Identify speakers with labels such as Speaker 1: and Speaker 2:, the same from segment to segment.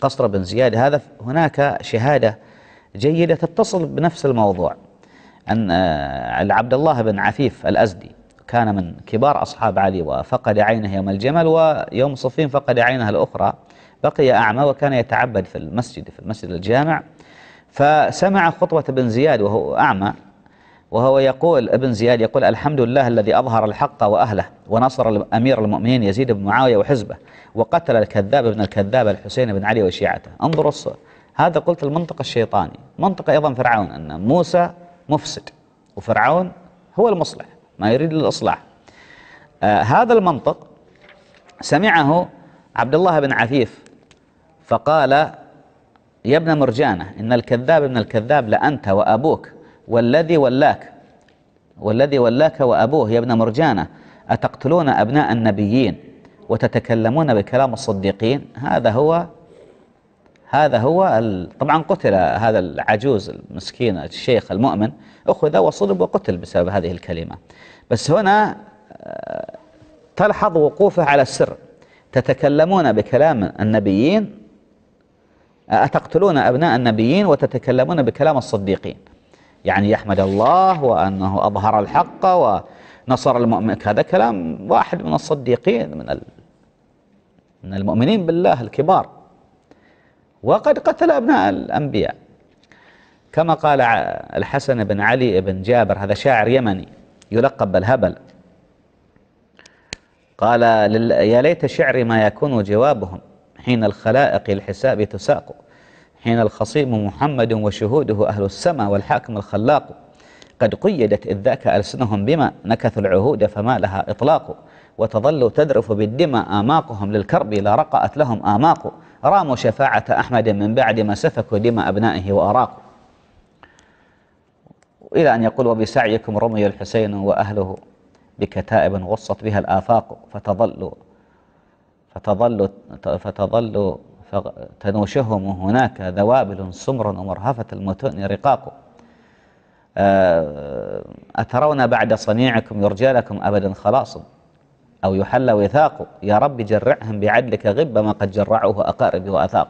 Speaker 1: قصر بن زياد هذا هناك شهادة جيدة تتصل بنفس الموضوع أن آه، عبد الله بن عفيف الأزدي كان من كبار أصحاب علي وفقد عينه يوم الجمل ويوم صفين فقد عينه الأخرى بقي أعمى وكان يتعبد في المسجد في المسجد الجامع فسمع خطوة بن زياد وهو أعمى وهو يقول ابن زياد يقول الحمد لله الذي أظهر الحق وأهله ونصر أمير المؤمنين يزيد بن معاوية وحزبه وقتل الكذاب ابن الكذاب الحسين بن علي وشيعته انظر الصور هذا قلت المنطق الشيطاني منطق أيضا فرعون أن موسى مفسد وفرعون هو المصلح ما يريد الإصلاح آه هذا المنطق سمعه عبد الله بن عفيف فقال يا ابن مرجانة إن الكذاب ابن الكذاب لأنت وأبوك والذي ولاك والذي ولاك وأبوه يا ابن مرجانة أتقتلون أبناء النبيين وتتكلمون بكلام الصديقين هذا هو هذا هو طبعا قتل هذا العجوز المسكين الشيخ المؤمن أخذ وصلب وقتل بسبب هذه الكلمة بس هنا آه، تلحظ وقوفه على السر تتكلمون بكلام النبيين أتقتلون أبناء النبيين وتتكلمون بكلام الصديقين يعني يحمد الله وأنه أظهر الحق ونصر المؤمن هذا كلام واحد من الصديقين من من المؤمنين بالله الكبار وقد قتل أبناء الأنبياء كما قال الحسن بن علي بن جابر هذا شاعر يمني يلقب بالهبل قال يا ليت شعري ما يكون جوابهم حين الخلائق الحساب تساق حين الخصيم محمد وشهوده أهل السماء والحاكم الخلاق قد قيدت إذ ذاك ألسنهم بما نكثوا العهود فما لها إطلاق وتظل تذرف بالدماء آماقهم للكرب لا رقأت لهم آماق راموا شفاعة أحمد من بعد ما سفكوا دماء أبنائه وأراق إلى أن يقول وبسعيكم رمي الحسين وأهله بكتائب غصت بها الآفاق فتظل فتظل فتظل تنوشهم هناك ذوابل سمر ومرهفة المتون رقاق آه، أترون بعد صنيعكم يرجى لكم أبدا خلاص أو يحل وثاق يا رب جرعهم بعدلك غب ما قد جرعوه أقارب وأثاق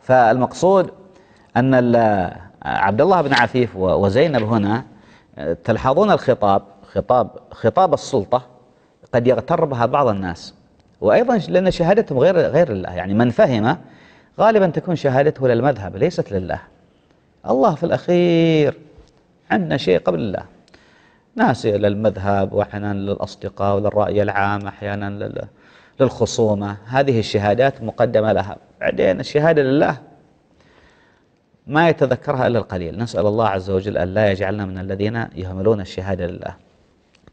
Speaker 1: فالمقصود أن عبد الله بن عفيف وزينب هنا آه، تلحظون الخطاب خطاب خطاب السلطة قد يغتر بها بعض الناس وأيضا لأن شهادتهم غير غير لله يعني من فهم غالبا تكون شهادته للمذهب ليست لله الله في الأخير عندنا شيء قبل الله ناس للمذهب وأحيانا للأصدقاء وللرأي العام أحيانا للخصومة هذه الشهادات مقدمة لها بعدين الشهادة لله ما يتذكرها إلا القليل نسأل الله عز وجل أن لا يجعلنا من الذين يهملون الشهادة لله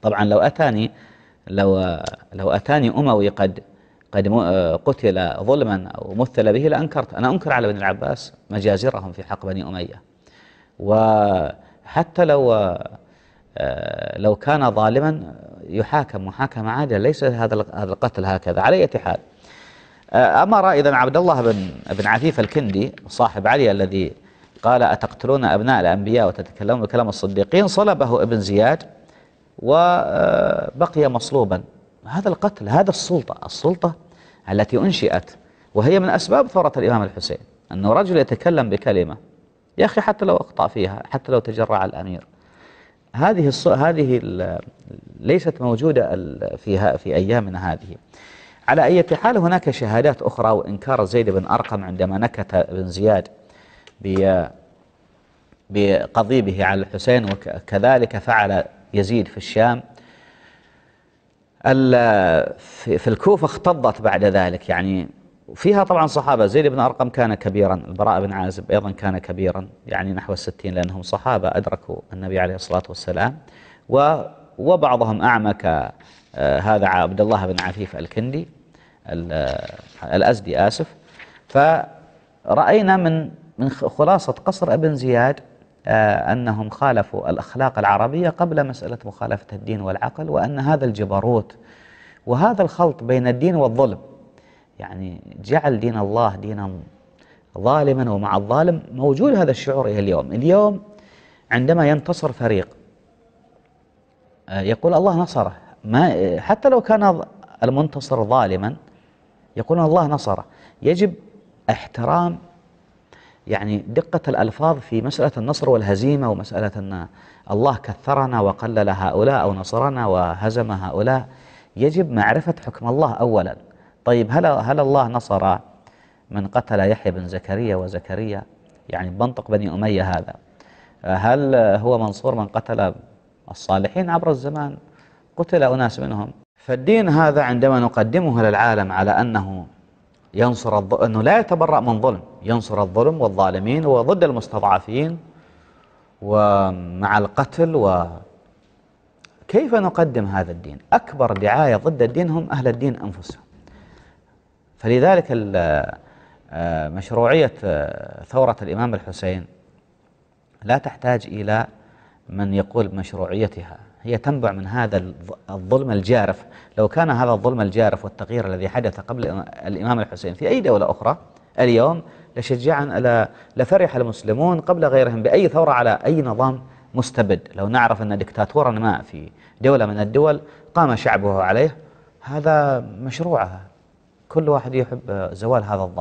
Speaker 1: طبعا لو أتاني لو لو أتاني أموي قد قد آه، قتل ظلما أو مثل به لأنكرت أنا أنكر على بني العباس مجازرهم في حق بني أمية وحتى لو آه، لو كان ظالما يحاكم محاكمة عادلة ليس هذا هذا القتل هكذا على أي حال آه، أمر إذا عبد الله بن بن عفيف الكندي صاحب علي الذي قال أتقتلون أبناء الأنبياء وتتكلمون بكلام الصديقين صلبه ابن زياد وبقي مصلوبا هذا القتل هذا السلطة السلطة التي أنشئت وهي من أسباب ثورة الإمام الحسين أنه رجل يتكلم بكلمة يا أخي حتى لو أخطأ فيها حتى لو تجرع الأمير هذه الص... هذه ليست موجودة فيها في أيامنا هذه على أي حال هناك شهادات أخرى وإنكار زيد بن أرقم عندما نكت بن زياد ب... بقضيبه على الحسين وكذلك فعل يزيد في الشام في الكوفة اختضت بعد ذلك يعني فيها طبعا صحابة زيد بن أرقم كان كبيرا البراء بن عازب أيضا كان كبيرا يعني نحو الستين لأنهم صحابة أدركوا النبي عليه الصلاة والسلام وبعضهم أعمى آه، هذا عبد الله بن عفيف الكندي الأزدي آسف فرأينا من من خلاصة قصر ابن زياد آه، أنهم خالفوا الأخلاق العربية قبل مسألة مخالفة الدين والعقل وأن هذا الجبروت وهذا الخلط بين الدين والظلم يعني جعل دين الله دينا ظالما ومع الظالم موجود هذا الشعور إلى اليوم اليوم عندما ينتصر فريق آه، يقول الله نصره ما حتى لو كان المنتصر ظالما يقول الله نصره يجب احترام يعني دقة الألفاظ في مسألة النصر والهزيمة ومسألة أن الله كثرنا وقلل هؤلاء أو نصرنا وهزم هؤلاء يجب معرفة حكم الله أولا طيب هل, هل الله نصر من قتل يحيى بن زكريا وزكريا يعني بنطق بني أمية هذا هل هو منصور من قتل الصالحين عبر الزمان قتل أناس منهم فالدين هذا عندما نقدمه للعالم على أنه ينصر أنه لا يتبرأ من ظلم ينصر الظلم والظالمين وضد المستضعفين ومع القتل و كيف نقدم هذا الدين أكبر دعاية ضد الدين هم أهل الدين أنفسهم فلذلك آه، مشروعية آه، ثورة الإمام الحسين لا تحتاج إلى من يقول مشروعيتها هي تنبع من هذا الظلم الجارف لو كان هذا الظلم الجارف والتغيير الذي حدث قبل الإمام الحسين في أي دولة أخرى اليوم لشجعا على لفرح المسلمون قبل غيرهم بأي ثورة على أي نظام مستبد لو نعرف أن دكتاتورا ما في دولة من الدول قام شعبه عليه هذا مشروعها كل واحد يحب زوال هذا الظالم